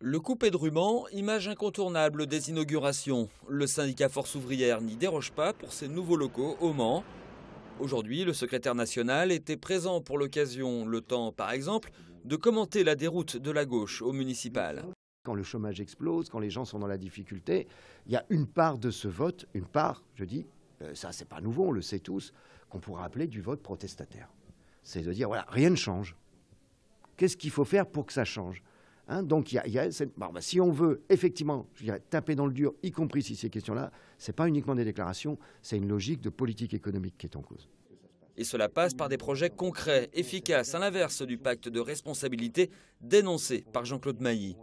Le coupé de ruban, image incontournable des inaugurations. Le syndicat Force ouvrière n'y déroge pas pour ses nouveaux locaux au Mans. Aujourd'hui, le secrétaire national était présent pour l'occasion, le temps par exemple, de commenter la déroute de la gauche au municipal. Quand le chômage explose, quand les gens sont dans la difficulté, il y a une part de ce vote, une part, je dis, euh, ça c'est pas nouveau, on le sait tous, qu'on pourra appeler du vote protestataire. C'est de dire, voilà, rien ne change. Qu'est-ce qu'il faut faire pour que ça change Hein, donc, y a bah, si on veut effectivement taper dans le dur, y compris si ces questions-là, ce n'est pas uniquement des déclarations, c'est une logique de politique économique qui est en cause. Et cela passe par des projets concrets, efficaces, à l'inverse du pacte de responsabilité dénoncé par Jean-Claude Mailly.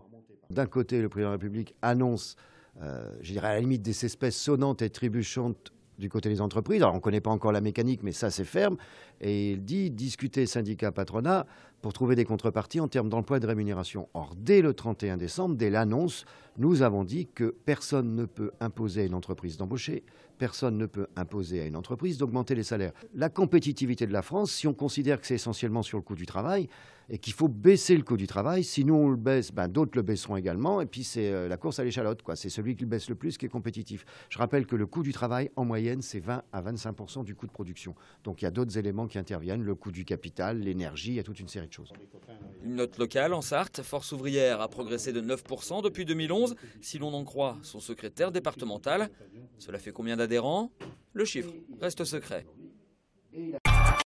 D'un côté, le président de la République annonce, euh, je dirais à la limite des espèces sonnantes et trébuchantes du côté des entreprises. Alors, on ne connaît pas encore la mécanique, mais ça, c'est ferme. Et il dit discuter syndicat-patronat pour trouver des contreparties en termes d'emploi et de rémunération. Or, dès le 31 décembre, dès l'annonce, nous avons dit que personne ne peut imposer à une entreprise d'embaucher, personne ne peut imposer à une entreprise d'augmenter les salaires. La compétitivité de la France, si on considère que c'est essentiellement sur le coût du travail, et qu'il faut baisser le coût du travail. Sinon, on le baisse, ben, d'autres le baisseront également. Et puis, c'est euh, la course à l'échalote. C'est celui qui le baisse le plus qui est compétitif. Je rappelle que le coût du travail, en moyenne, c'est 20 à 25 du coût de production. Donc, il y a d'autres éléments qui interviennent le coût du capital, l'énergie, il y a toute une série de choses. Une note locale en Sarthe, Force ouvrière a progressé de 9 depuis 2011, si l'on en croit son secrétaire départemental. Cela fait combien d'adhérents Le chiffre reste secret.